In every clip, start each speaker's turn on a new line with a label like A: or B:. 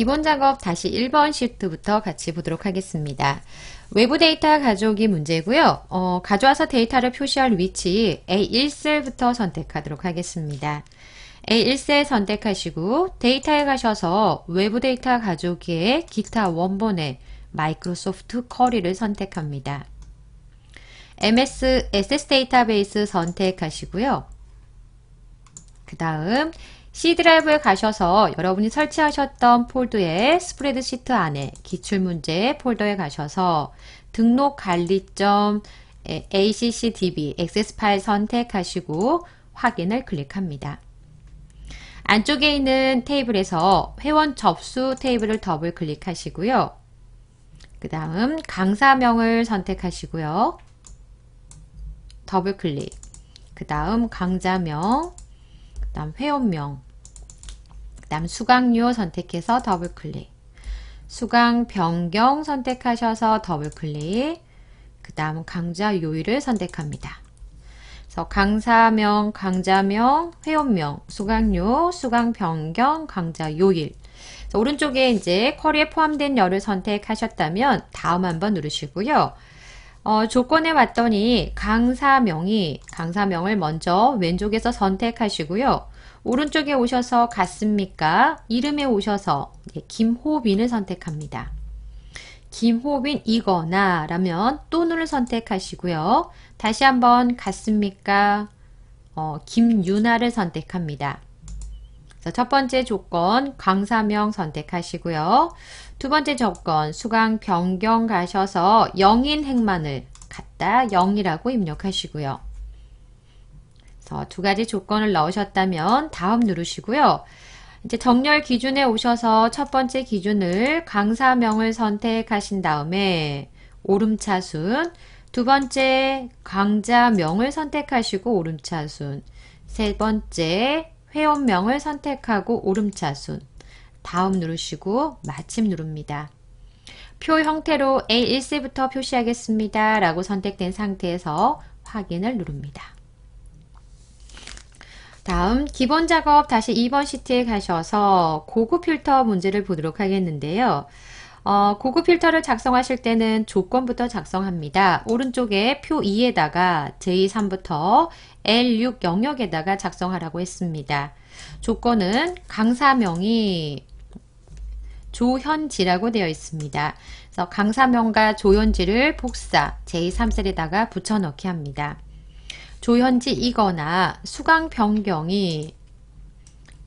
A: 기본 작업 다시 1번 시트부터 같이 보도록 하겠습니다. 외부 데이터 가져오기 문제고요. 어, 가져와서 데이터를 표시할 위치 A1셀부터 선택하도록 하겠습니다. A1셀 선택하시고 데이터에 가셔서 외부 데이터 가져오기에 기타 원본에 마이크로소프트 커리를 선택합니다. MS SS 데이터베이스 선택하시고요. 그 다음 C 드라이브에 가셔서 여러분이 설치하셨던 폴더의 스프레드시트 안에 기출문제 폴더에 가셔서 등록 관리점 ACCDB 액세스 파일 선택하시고 확인을 클릭합니다. 안쪽에 있는 테이블에서 회원 접수 테이블을 더블 클릭하시고요. 그 다음 강사명을 선택하시고요. 더블 클릭. 그 다음 강좌명, 그 다음 회원명 그 다음 수강료 선택해서 더블클릭 수강 변경 선택하셔서 더블클릭 그 다음 강좌 요일을 선택합니다. 그래서 강사명, 강좌명, 회원명, 수강료, 수강 변경, 강좌 요일 오른쪽에 이제 쿼리에 포함된 열을 선택하셨다면 다음 한번 누르시고요. 어, 조건에 왔더니 강사명이 강사명을 먼저 왼쪽에서 선택하시고요. 오른쪽에 오셔서 갔습니까 이름에 오셔서 김호빈을 선택합니다. 김호빈이거나 라면 또는을 선택하시고요. 다시 한번 갔습니까 어, 김유나를 선택합니다. 첫 번째 조건 강사명 선택하시고요. 두 번째 조건 수강 변경 가셔서 영인 행만을 갖다 0이라고 입력하시고요. 그래서 두 가지 조건을 넣으셨다면 다음 누르시고요. 이제 정렬 기준에 오셔서 첫 번째 기준을 강사명을 선택하신 다음에 오름차순 두 번째 강자명을 선택하시고 오름차순 세 번째 회원명을 선택하고 오름차순 다음 누르시고 마침 누릅니다. 표 형태로 a 1세부터 표시하겠습니다. 라고 선택된 상태에서 확인을 누릅니다. 다음 기본 작업 다시 2번 시트에 가셔서 고급 필터 문제를 보도록 하겠는데요. 어, 고급 필터를 작성하실 때는 조건부터 작성합니다. 오른쪽에 표 2에다가 J3부터 L6 영역에다가 작성하라고 했습니다. 조건은 강사명이 조현지라고 되어 있습니다. 그래서 강사명과 조현지를 복사 제3셀에다가 붙여넣기 합니다. 조현지이거나 수강 변경이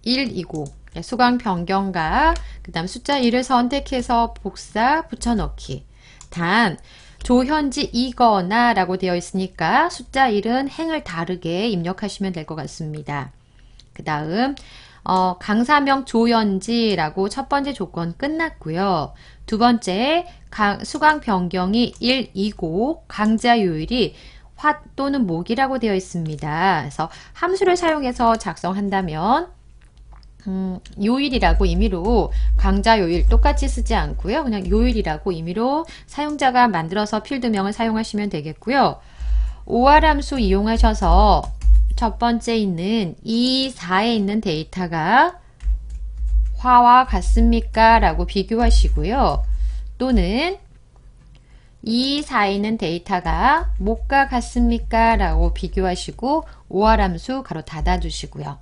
A: 1이고 예, 수강 변경과 그 다음 숫자 1을 선택해서 복사 붙여넣기 단 조현지이거나 라고 되어 있으니까 숫자 1은 행을 다르게 입력하시면 될 것 같습니다. 그 다음 어, 강사명 조연지라고 첫 번째 조건 끝났고요. 두 번째 강, 수강 변경이 1, 2고 강좌 요일이 화 또는 목이라고 되어 있습니다. 그래서 함수를 사용해서 작성한다면 음, 요일이라고 임의로 강좌 요일 똑같이 쓰지 않고요. 그냥 요일이라고 임의로 사용자가 만들어서 필드명을 사용하시면 되겠고요. 오활함수 이용하셔서 첫 번째 있는 E4에 있는 데이터가 화와 같습니까? 라고 비교하시고요. 또는 E4에 있는 데이터가 목과 같습니까? 라고 비교하시고 오화함수 가로 닫아주시고요.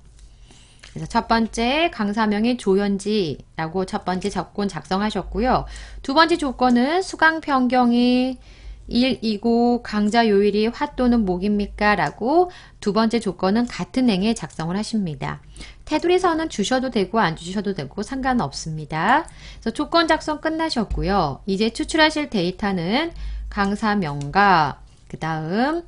A: 그래서 첫 번째 강사명이 조연지라고 첫 번째 조건 작성하셨고요. 두 번째 조건은 수강 변경이 일이고 강자 요일이 화 또는 목입니까? 라고 두 번째 조건은 같은 행에 작성을 하십니다. 테두리선은 주셔도 되고 안 주셔도 되고 상관없습니다. 그래서 조건 작성 끝나셨고요. 이제 추출하실 데이터는 강사명과 그 다음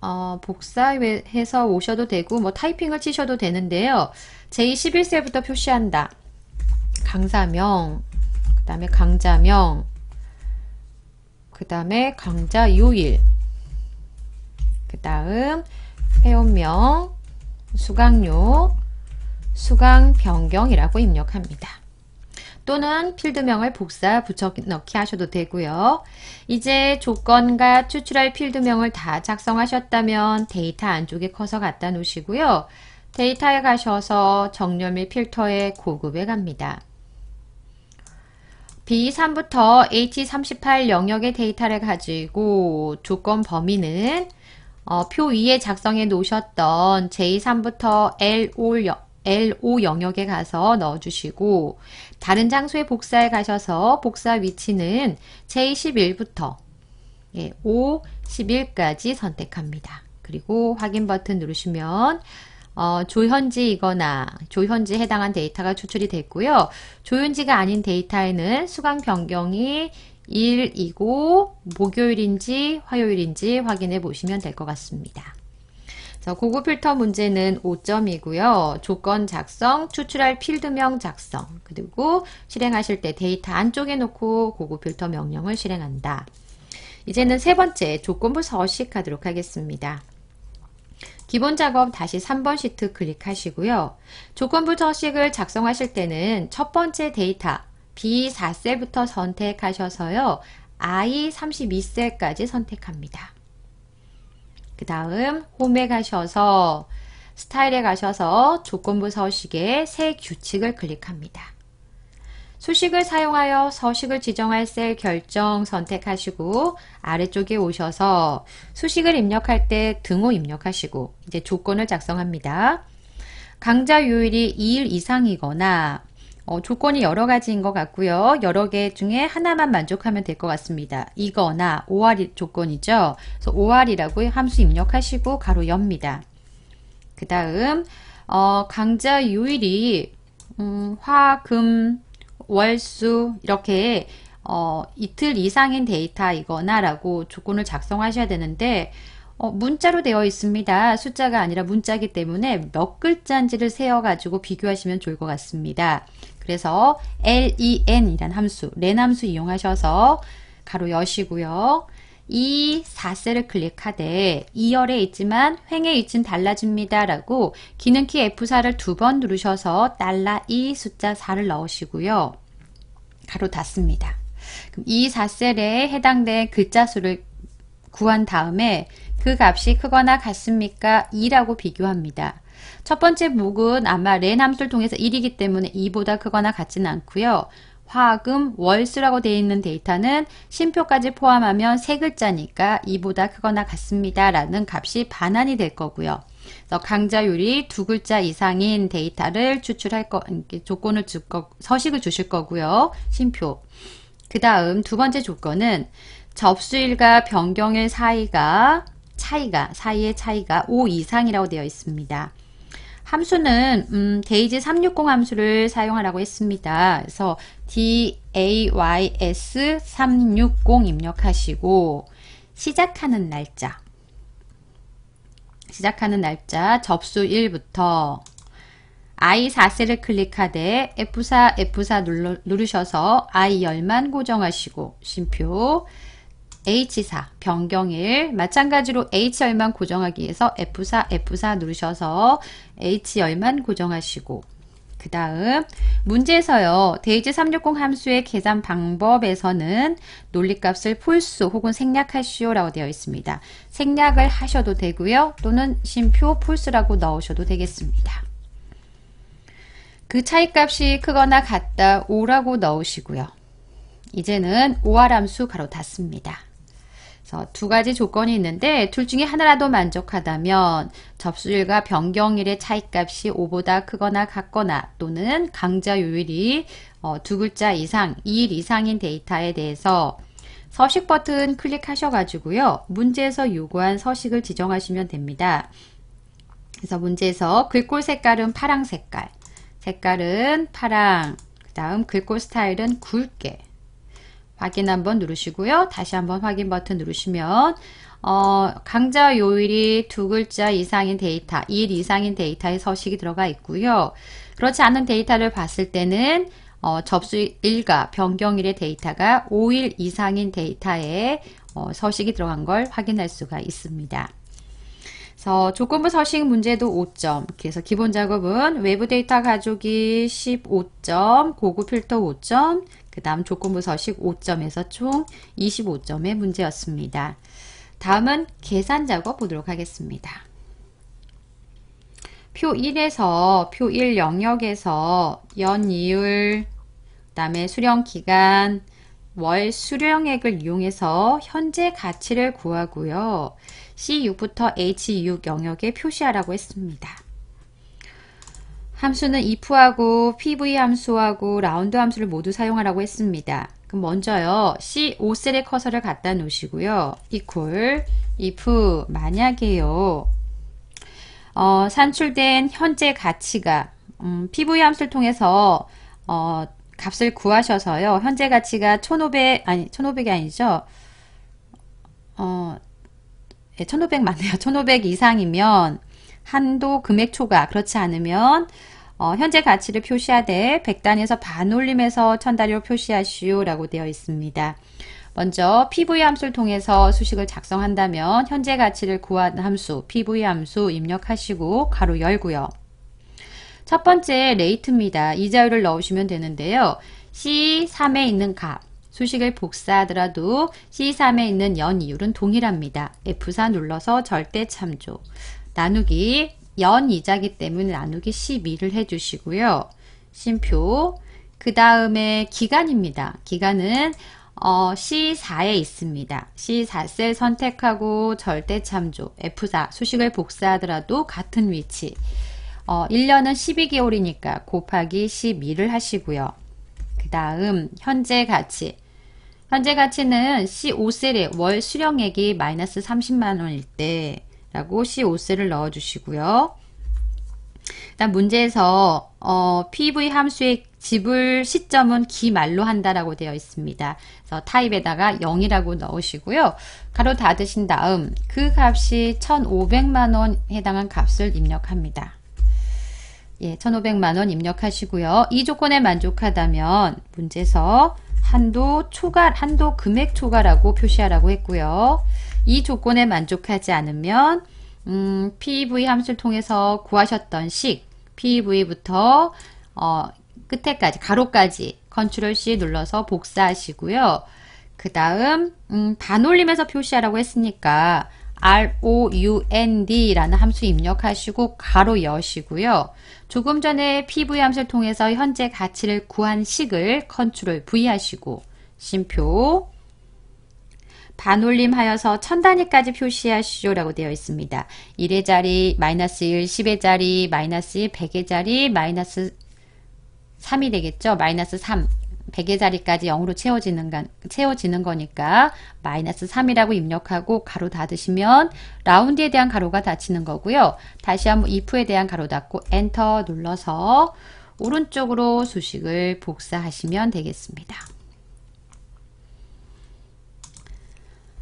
A: 어, 복사해서 오셔도 되고 뭐 타이핑을 치셔도 되는데요. 제2 1셀부터 표시한다. 강사명, 그 다음에 강자명, 그 다음에 강좌 요일 그 다음 회원명 수강료 수강 변경이라고 입력합니다. 또는 필드명을 복사 붙여넣기 하셔도 되고요. 이제 조건과 추출할 필드명을 다 작성하셨다면 데이터 안쪽에 커서 갖다 놓으시고요. 데이터에 가셔서 정렬 및 필터의 고급에 갑니다. B3부터 H38 영역의 데이터를 가지고 조건 범위는 어, 표위에 작성해 놓으셨던 J3부터 L5, L5 영역에 가서 넣어주시고 다른 장소에 복사해 가셔서 복사 위치는 J11부터 예, 5, 11까지 선택합니다. 그리고 확인 버튼 누르시면 어, 조현지이거나 조현지에 해당한 데이터가 추출이 됐고요. 조현지가 아닌 데이터에는 수강 변경이 1이고 목요일인지 화요일인지 확인해 보시면 될 것 같습니다. 고급 필터 문제는 5점이고요. 조건 작성, 추출할 필드명 작성, 그리고 실행하실 때 데이터 안쪽에 놓고 고급 필터 명령을 실행한다. 이제는 세 번째 조건부 서식하도록 하겠습니다. 기본 작업 다시 3번 시트 클릭하시고요. 조건부 서식을 작성하실 때는 첫 번째 데이터 b 4세부터 선택하셔서요. i 3 2세까지 선택합니다. 그 다음 홈에 가셔서 스타일에 가셔서 조건부 서식의 새 규칙을 클릭합니다. 수식을 사용하여 서식을 지정할 셀 결정 선택하시고 아래쪽에 오셔서 수식을 입력할 때 등호 입력하시고 이제 조건을 작성합니다. 강좌 요일이 2일 이상이거나 어, 조건이 여러 가지인 것 같고요. 여러 개 중에 하나만 만족하면 될 것 같습니다. 이거나 5알 조건이죠. 그래서 5알이라고 함수 입력하시고 가로 엽니다. 그 다음 어, 강좌 요일이 음, 화, 금, 월수 이렇게 어, 이틀 이상인 데이터이거나 라고 조건을 작성하셔야 되는데 어, 문자로 되어 있습니다. 숫자가 아니라 문자기 때문에 몇 글자인지를 세어가지고 비교하시면 좋을 것 같습니다. 그래서 len 이란 함수, len 함수 이용하셔서 가로 여시고요. 이 4셀을 클릭하되 2열에 있지만 횡의 위치는 달라집니다. 라고 기능키 F4를 두 번 누르셔서 달라 이 숫자 4를 넣으시고요. 가로 닫습니다. 그럼 이 4셀에 해당된 글자 수를 구한 다음에 그 값이 크거나 같습니까? 2라고 비교합니다. 첫 번째 목은 아마 렌 함수를 통해서 1이기 때문에 2보다 크거나 같지는 않고요. 화금, 월수라고 되어 있는 데이터는 신표까지 포함하면 세 글자니까 이보다 크거나 같습니다. 라는 값이 반환이 될 거고요. 강자율이 두 글자 이상인 데이터를 추출할 거, 조건을 줄 거, 서식을 주실 거고요. 신표. 그 다음 두 번째 조건은 접수일과 변경일 사이가 차이가, 사이의 차이가 5 이상이라고 되어 있습니다. 함수는 음, 데이지 360 함수를 사용하라고 했습니다. 그래서 days 360 입력하시고 시작하는 날짜 시작하는 날짜 접수 1부터 I4세를 클릭하되 F4, F4 누르, 누르셔서 I10만 고정하시고 쉼표 H4 변경일 마찬가지로 H열만 고정하기 위해서 F4 F4 누르셔서 H열만 고정하시고 그 다음 문제에서요. 데이지 360 함수의 계산 방법에서는 논리값을 폴수 혹은 생략하시오 라고 되어 있습니다. 생략을 하셔도 되고요. 또는 심표 폴수라고 넣으셔도 되겠습니다. 그 차이값이 크거나 같다 5라고 넣으시고요. 이제는 오할 함수 가로 닫습니다. 그래서 두 가지 조건이 있는데 둘 중에 하나라도 만족하다면 접수일과 변경일의 차이값이 5보다 크거나 같거나 또는 강좌 요일이 어, 두 글자 이상, 2일 이상인 데이터에 대해서 서식 버튼 클릭하셔가지고요. 문제에서 요구한 서식을 지정하시면 됩니다. 그래서 문제에서 글꼴 색깔은 파랑 색깔, 색깔은 파랑, 그 다음 글꼴 스타일은 굵게, 확인 한번 누르시고요. 다시 한번 확인 버튼 누르시면 어, 강좌 요일이 두 글자 이상인 데이터, 일 이상인 데이터에 서식이 들어가 있고요. 그렇지 않은 데이터를 봤을 때는 어, 접수일과 변경일의 데이터가 5일 이상인 데이터에 어, 서식이 들어간 걸 확인할 수가 있습니다. 그래서 조건부 서식 문제도 5점. 그래서 기본 작업은 외부 데이터 가족이 15점, 고급 필터 5점, 그 다음 조건부 서식 5점에서 총 25점의 문제였습니다. 다음은 계산 작업 보도록 하겠습니다. 표 1에서 표 1 영역에서 연이율, 그 다음에 수령기간, 월 수령액을 이용해서 현재 가치를 구하고요. C6부터 H6 영역에 표시하라고 했습니다. 함수는 if하고 pv 함수하고 라운드 함수를 모두 사용하라고 했습니다. 그럼 먼저요. c 5셀의 커서를 갖다 놓으시고요. equal if 만약에요. 어, 산출된 현재 가치가 음, pv 함수를 통해서 어, 값을 구하셔서요. 현재 가치가 1500 아니 1500이 아니죠. 어, 예, 1500 맞네요. 1500 이상이면 한도 금액 초과 그렇지 않으면 어, 현재 가치를 표시하되 100단에서 반올림해서 천단위로 표시하시오 라고 되어 있습니다. 먼저 PV 함수를 통해서 수식을 작성한다면 현재 가치를 구한 함수 PV 함수 입력하시고 가로 열고요. 첫 번째 레이트입니다. 이자율을 넣으시면 되는데요. C3에 있는 값 수식을 복사하더라도 C3에 있는 연이율은 동일합니다. F4 눌러서 절대 참조. 나누기 연이자기 때문에 나누기 12를 해주시고요. 심표 그 다음에 기간입니다. 기간은 어, C4에 있습니다. C4셀 선택하고 절대 참조, F4 수식을 복사하더라도 같은 위치. 어, 1년은 12개월이니까 곱하기 12를 하시고요. 그 다음 현재 가치. 현재 가치는 C5셀의 월 수령액이 마이너스 30만원일 때 라고 C5셀을 넣어주시고요. 일단 문제에서 어, PV 함수의 지불 시점은 기말로 한다라고 되어 있습니다. 그래서 타입에다가 0이라고 넣으시고요. 가로 닫으신 다음 그 값이 1,500만원 해당한 값을 입력합니다. 예, 1,500만원 입력하시고요. 이 조건에 만족하다면 문제에서 한도 초과, 한도 금액 초과라고 표시하라고 했고요. 이 조건에 만족하지 않으면 음, PEV 함수를 통해서 구하셨던 식 PEV부터 어, 끝에까지 가로까지 컨트롤 C 눌러서 복사하시고요. 그 다음 음, 반올림에서 표시하라고 했으니까 ROUND라는 함수 입력하시고 가로 여시고요. 조금 전에 PV 함수를 통해서 현재 가치를 구한 식을 컨트롤 V 하시고 심표 반올림하여서 천 단위까지 표시하시오라고 되어 있습니다. 1의 자리, 마이너스 1, 10의 자리, 마이너스 1, 100의 자리, 마이너스 3이 되겠죠. 마이너스 3, 100의 자리까지 0으로 채워지는, 거, 채워지는 거니까 마이너스 3이라고 입력하고 가로 닫으시면 라운드에 대한 가로가 닫히는 거고요. 다시 한번 if에 대한 가로 닫고 엔터 눌러서 오른쪽으로 수식을 복사하시면 되겠습니다.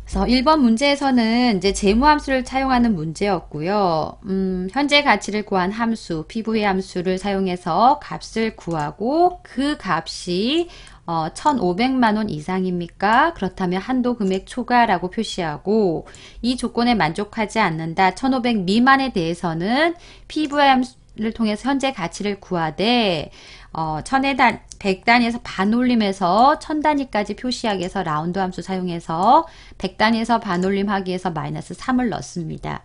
A: 그래서 1번 문제에서는 이제 재무함수를 사용하는 문제였고요. 음, 현재 가치를 구한 함수, 피부의 함수를 사용해서 값을 구하고 그 값이 어, 1,500만원 이상입니까? 그렇다면 한도 금액 초과라고 표시하고 이 조건에 만족하지 않는다. 1,500 미만에 대해서는 피부의 함수를 통해서 현재 가치를 구하되 어, 천의 단, 1 0 0단에서 반올림해서 1000단위까지 표시하기 위해서 라운드 함수 사용해서 1 0 0단에서 반올림 하기 위해서 마이너스 3을 넣습니다.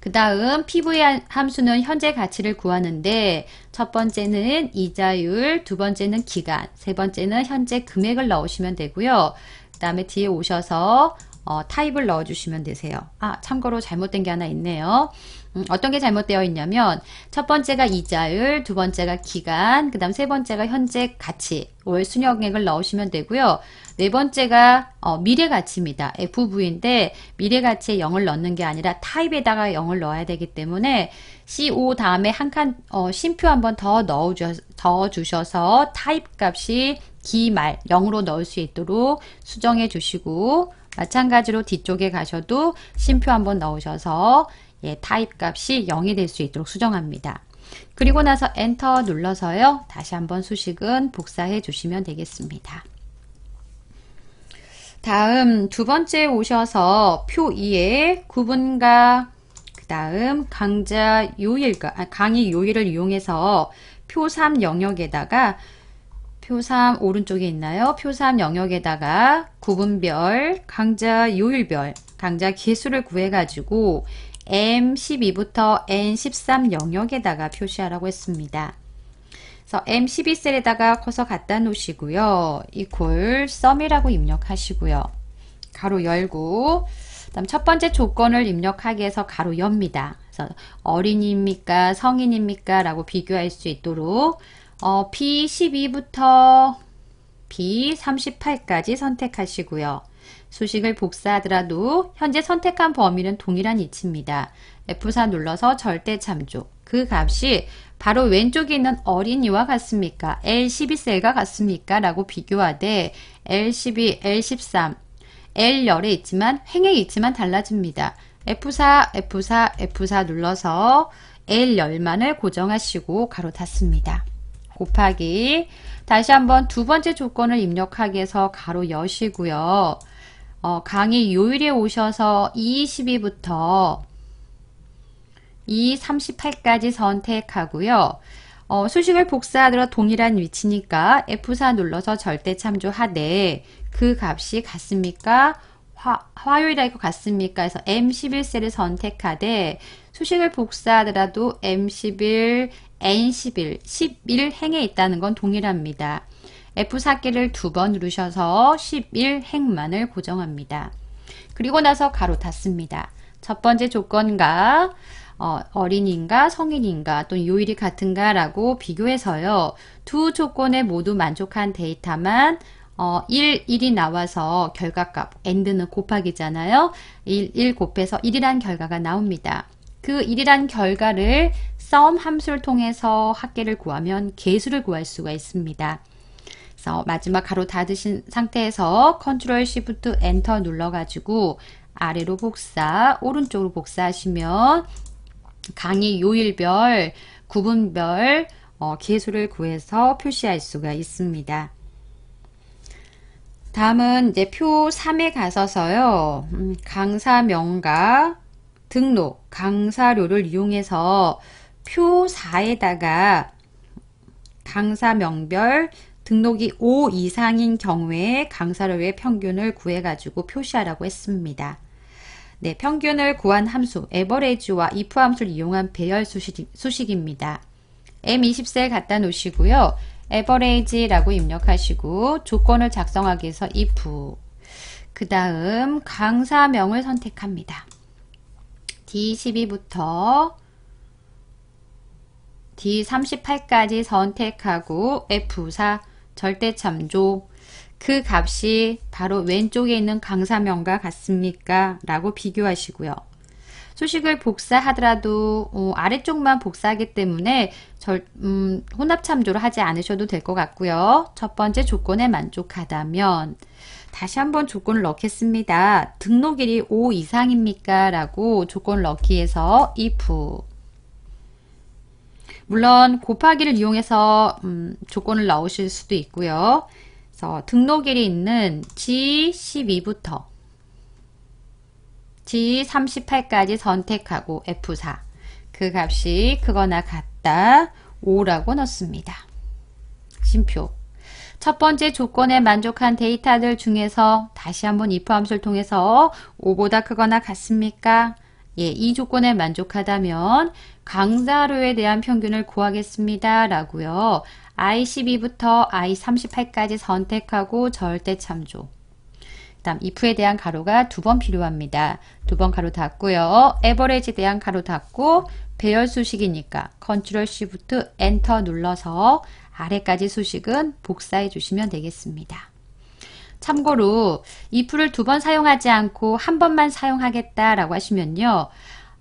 A: 그 다음 PV 함수는 현재 가치를 구하는데 첫 번째는 이자율, 두 번째는 기간, 세 번째는 현재 금액을 넣으시면 되고요. 그 다음에 뒤에 오셔서 어, 타입을 넣어주시면 되세요. 아 참고로 잘못된 게 하나 있네요. 음, 어떤 게 잘못되어 있냐면 첫 번째가 이자율, 두 번째가 기간, 그 다음 세 번째가 현재 가치, 월 순여금액을 넣으시면 되고요. 네 번째가 어, 미래 가치입니다. FV인데 미래 가치에 0을 넣는 게 아니라 타입에다가 0을 넣어야 되기 때문에 CO 다음에 한 칸 어, 심표 한번 더 넣어주셔, 서 타입 값이 기말 0으로 넣을 수 있도록 수정해 주시고 마찬가지로 뒤쪽에 가셔도 심표 한번 넣으셔서 예, 타입 값이 0이 될 수 있도록 수정합니다. 그리고 나서 엔터 눌러서요. 다시 한번 수식은 복사해 주시면 되겠습니다. 다음 두 번째 오셔서 표 2에 구분과 그 다음 강좌 요일과 아, 강의 요일을 이용해서 표 3 영역에다가 표 3 오른쪽에 있나요? 표 3 영역에다가 구분별, 강좌 요일별, 강좌 개수를 구해가지고 M12부터 N13 영역에다가 표시하라고 했습니다. 그래서 M12셀에다가 커서 갖다 놓으시고요. 이퀄 썸이라고 입력하시고요. 가로 열고 다음 첫 번째 조건을 입력하게 해서 가로 엽니다. 그래서 어린입니까 성인입니까? 라고 비교할 수 있도록 어, B12부터 B38까지 선택하시고요. 수식을 복사하더라도 현재 선택한 범위는 동일한 이치입니다. F4 눌러서 절대 참조. 그 값이 바로 왼쪽에 있는 어린이와 같습니까? L12셀과 같습니까? 라고 비교하되 L12, L13, L열에 있지만 횡에 있지만 달라집니다. F4, F4, F4 눌러서 L열만을 고정하시고 가로 닫습니다. 곱하기 다시 한번 두 번째 조건을 입력하기 위해서 가로 여시고요. 어, 강의 요일에 오셔서 2.20부터 2.38까지 선택하고요. 어, 수식을 복사하더라 동일한 위치니까 F4 눌러서 절대 참조하되 그 값이 같습니까? 화, 화 요일에 것 같습니까? 해서 M11셀을 선택하되 수식을 복사하더라도 M11, N11, 11 행에 있다는 건 동일합니다. F4키를 두 번 누르셔서 11행만을 고정합니다. 그리고 나서 가로 닫습니다. 첫 번째 조건과 어, 어린인가 성인인가 또는 요일이 같은가라고 비교해서요. 두 조건에 모두 만족한 데이터만 어, 1, 1이 나와서 결과값, 엔드는 곱하기잖아요. 1, 1 곱해서 1이란 결과가 나옵니다. 그 1이란 결과를 sum 함수를 통해서 합계를 구하면 개수를 구할 수가 있습니다. 그래서 마지막 가로 닫으신 상태에서 컨트롤 시프트 엔터 눌러가지고 아래로 복사, 오른쪽으로 복사하시면 강의 요일별, 구분별 어, 개수를 구해서 표시할 수가 있습니다. 다음은 이제 표 3에 가서서요. 음, 강사 명가 등록 강사료를 이용해서 표 4에다가 강사 명별 등록이 5 이상인 경우에 강사를 위해 평균을 구해가지고 표시하라고 했습니다. 네, 평균을 구한 함수 a v e r a g e 와 if 함수를 이용한 배열 수식, 수식입니다. M20셀 갖다 놓으시고요. a v e r a g e 라고 입력하시고 조건을 작성하기 위해서 if 그 다음 강사명을 선택합니다. D12부터 D38까지 선택하고 F4 절대참조 그 값이 바로 왼쪽에 있는 강사명과 같습니까? 라고 비교하시고요. 소식을 복사하더라도 어, 아래쪽만 복사하기 때문에 절, 음, 혼합 참조를 하지 않으셔도 될 것 같고요. 첫 번째 조건에 만족하다면 다시 한번 조건을 넣겠습니다. 등록일이 5 이상입니까? 라고 조건을 넣기에서 if 물론 곱하기를 이용해서 음, 조건을 넣으실 수도 있고요. 그래서 등록일이 있는 G12부터 G38까지 선택하고 F4 그 값이 그거나 같다 5라고 넣습니다. 심표 첫 번째 조건에 만족한 데이터들 중에서 다시 한번 if 함수를 통해서 5보다 크거나 같습니까? 예, 이 조건에 만족하다면 강사료에 대한 평균을 구하겠습니다. 라고요. I12부터 I38까지 선택하고 절대 참조. 다음 if에 대한 가로가 두 번 필요합니다. 두 번 가로 닫고요. 에버레지에 대한 가로 닫고 배열 수식이니까 컨트롤 s h i 엔터 눌러서 아래까지 수식은 복사해 주시면 되겠습니다. 참고로 이 풀을 두번 사용하지 않고 한 번만 사용하겠다라고 하시면요.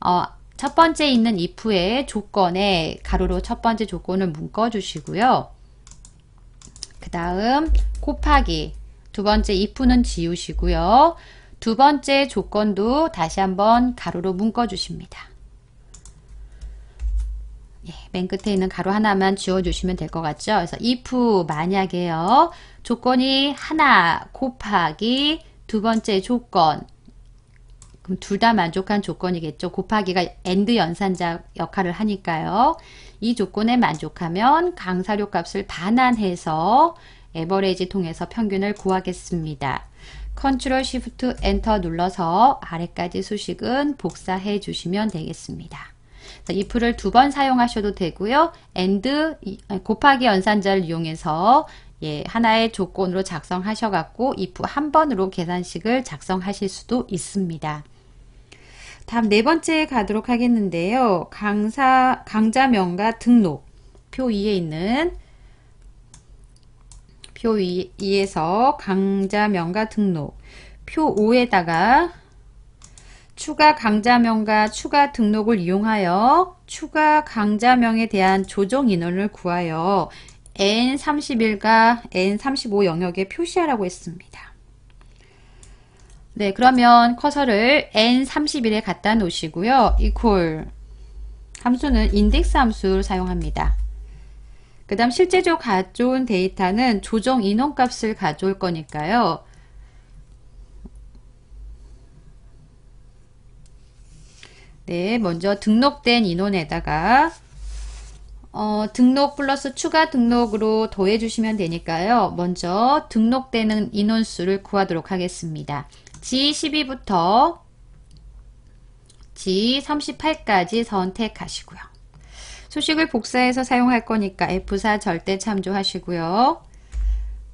A: 어, 첫 번째 있는 if의 조건에 가로로 첫 번째 조건을 묶어 주시고요. 그 다음 곱하기 두 번째 if는 지우시고요. 두 번째 조건도 다시 한번 가로로 묶어 주십니다. 예, 맨 끝에 있는 가로 하나만 지워주시면 될 것 같죠? 그래서 if 만약에요. 조건이 하나 곱하기 두 번째 조건 그럼 둘 다 만족한 조건이겠죠. 곱하기가 엔드 연산자 역할을 하니까요. 이 조건에 만족하면 강사료 값을 반환해서 에버레이지 통해서 평균을 구하겠습니다. 컨트롤 시프트 엔터 눌러서 아래까지 수식은 복사해 주시면 되겠습니다. if를 두 번 사용하셔도 되고요. and 곱하기 연산자를 이용해서 예, 하나의 조건으로 작성하셔갖고 if 한 번으로 계산식을 작성하실 수도 있습니다. 다음 네 번째 가도록 하겠는데요. 강사, 강자명과 등록 표위에 있는 표 2에서 강자명과 등록 표 5에다가 추가 강좌명과 추가 등록을 이용하여 추가 강좌명에 대한 조정 인원을 구하여 N31과 N35 영역에 표시하라고 했습니다. 네, 그러면 커서를 N31에 갖다 놓으시고요. 이퀄 함수는 인덱스 함수를 사용합니다. 그 다음 실제적으로 가져온 데이터는 조정 인원값을 가져올 거니까요. 네, 먼저 등록된 인원에다가 어, 등록 플러스 추가 등록으로 더해 주시면 되니까요. 먼저 등록되는 인원수를 구하도록 하겠습니다. G12부터 G38까지 선택하시고요. 수식을 복사해서 사용할 거니까 F4 절대 참조하시고요.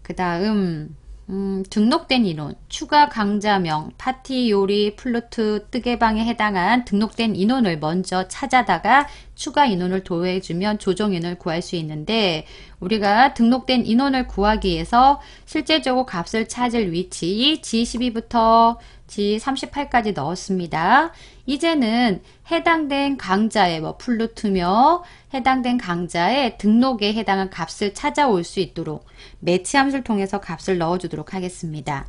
A: 그 다음 음, 등록된 인원, 추가 강좌명, 파티 요리, 플루트, 뜨개방에 해당한 등록된 인원을 먼저 찾아다가 추가 인원을 도외해주면 조정인을 구할 수 있는데 우리가 등록된 인원을 구하기 위해서 실제적으로 값을 찾을 위치 G12부터 지 38까지 넣었습니다. 이제는 해당된 강좌에 뭐 플루트며 해당된 강좌에 등록에 해당한 값을 찾아올 수 있도록 매치 함수를 통해서 값을 넣어주도록 하겠습니다.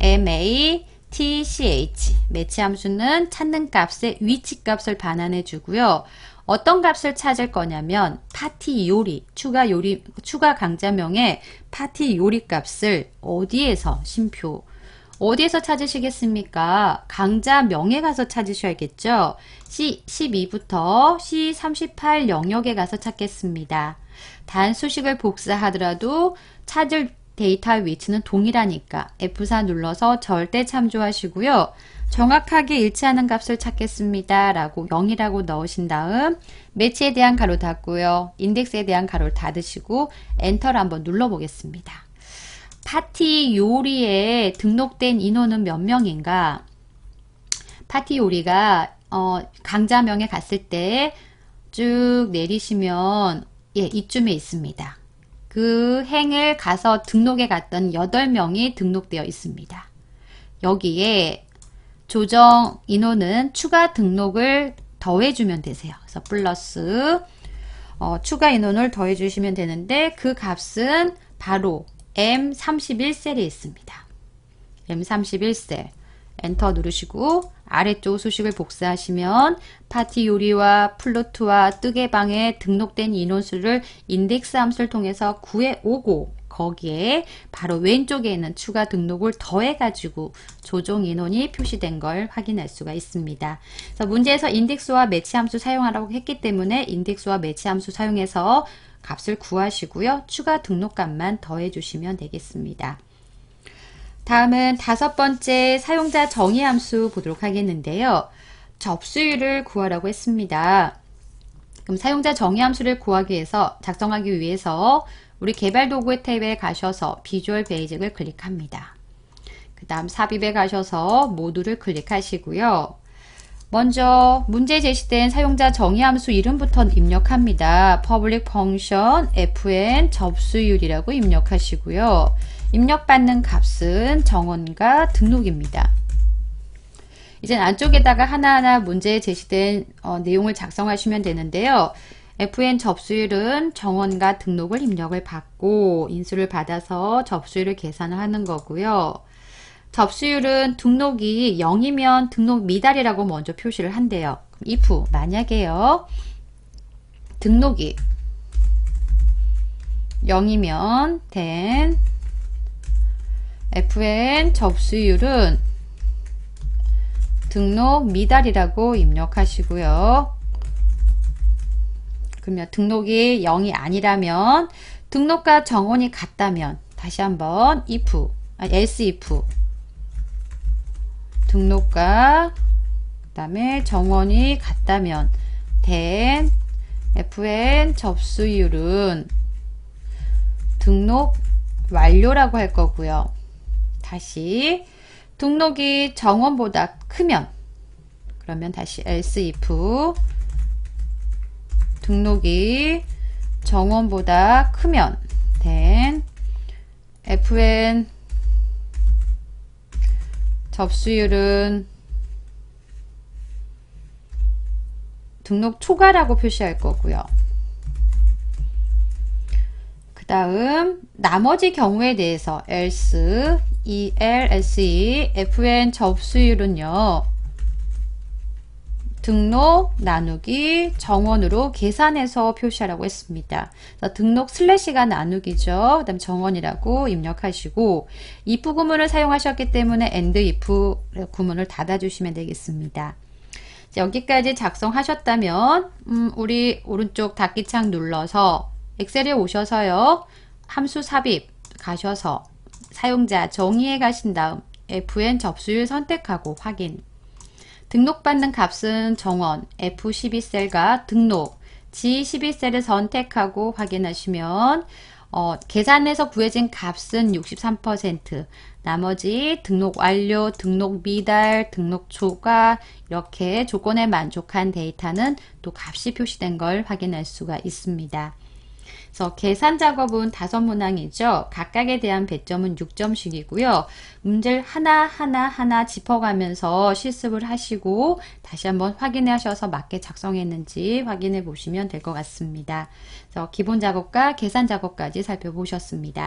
A: MA TCH 매치 함수는 찾는 값의 위치 값을 반환해 주고요. 어떤 값을 찾을 거냐면 파티 요리 추가 요리 추가 강좌명에 파티 요리 값을 어디에서 심표 어디에서 찾으시겠습니까? 강자 명에 가서 찾으셔야겠죠? C12부터 C38 영역에 가서 찾겠습니다. 단수식을 복사하더라도 찾을 데이터 위치는 동일하니까 F4 눌러서 절대 참조하시고요. 정확하게 일치하는 값을 찾겠습니다. 라고 0이라고 넣으신 다음 매치에 대한 가로 닫고요. 인덱스에 대한 가로를 닫으시고 엔터를 한번 눌러보겠습니다. 파티 요리에 등록된 인원은 몇 명인가? 파티 요리가 어, 강자명에 갔을 때 쭉 내리시면 예, 이쯤에 있습니다. 그 행을 가서 등록해 갔던 8명이 등록되어 있습니다. 여기에 조정 인원은 추가 등록을 더해주면 되세요. 그래서 플러스 어, 추가 인원을 더해주시면 되는데 그 값은 바로 M31셀이 있습니다. M31셀 엔터 누르시고 아래쪽 수식을 복사하시면 파티 요리와 플로트와 뜨개방에 등록된 인원수를 인덱스 함수를 통해서 9에 오고 거기에 바로 왼쪽에 있는 추가 등록을 더해가지고 조정 인원이 표시된 걸 확인할 수가 있습니다. 그래서 문제에서 인덱스와 매치 함수 사용하라고 했기 때문에 인덱스와 매치 함수 사용해서 값을 구하시고요. 추가 등록값만 더해주시면 되겠습니다. 다음은 다섯 번째 사용자 정의 함수 보도록 하겠는데요. 접수율을 구하라고 했습니다. 그럼 사용자 정의 함수를 구하기 위해서 작성하기 위해서 우리 개발 도구의 탭에 가셔서 비주얼 베이직을 클릭합니다. 그 다음 삽입에 가셔서 모두를 클릭하시고요. 먼저 문제 제시된 사용자 정의 함수 이름부터 입력합니다. public function fn 접수율이라고 입력하시고요. 입력받는 값은 정원과 등록입니다. 이젠 안쪽에다가 하나하나 문제 제시된 어, 내용을 작성하시면 되는데요. FN 접수율은 정원과 등록을 입력을 받고 인수를 받아서 접수율을 계산 하는 거고요. 접수율은 등록이 0이면 등록 미달이라고 먼저 표시를 한대요. if 만약에요. 등록이 0이면 then fn 접수율은 등록 미달이라고 입력하시고요. 그러면 등록이 0이 아니라면 등록과 정원이 같다면 다시 한번 if, 아, else if 등록과 그 다음에 정원이 같다면 된 fn 접수율은 등록 완료라고 할 거고요. 다시 등록이 정원보다 크면 그러면 다시 else if 등록이 정원보다 크면 then fn 접수율은 등록 초과라고 표시할 거고요. 그 다음 나머지 경우에 대해서 else, ELSE, FN 접수율은요. 등록 나누기 정원으로 계산해서 표시하라고 했습니다. 등록 슬래시가 나누기죠. 그 다음 정원이라고 입력하시고 if 구문을 사용하셨기 때문에 and if 구문을 닫아주시면 되겠습니다. 여기까지 작성하셨다면 음, 우리 오른쪽 닫기창 눌러서 엑셀에 오셔서요. 함수 삽입 가셔서 사용자 정의에 가신 다음 FN 접수율 선택하고 확인 등록받는 값은 정원 F12셀과 등록 G12셀을 선택하고 확인하시면 어, 계산에서 구해진 값은 63% 나머지 등록 완료, 등록 미달, 등록 초과 이렇게 조건에 만족한 데이터는 또 값이 표시된 걸 확인할 수가 있습니다. 그래서 계산 작업은 다섯 문항이죠. 각각에 대한 배점은 6점씩이고요. 문제를 하나하나 하나 짚어가면서 실습을 하시고 다시 한번 확인하셔서 맞게 작성했는지 확인해 보시면 될 것 같습니다. 그래서 기본 작업과 계산 작업까지 살펴보셨습니다.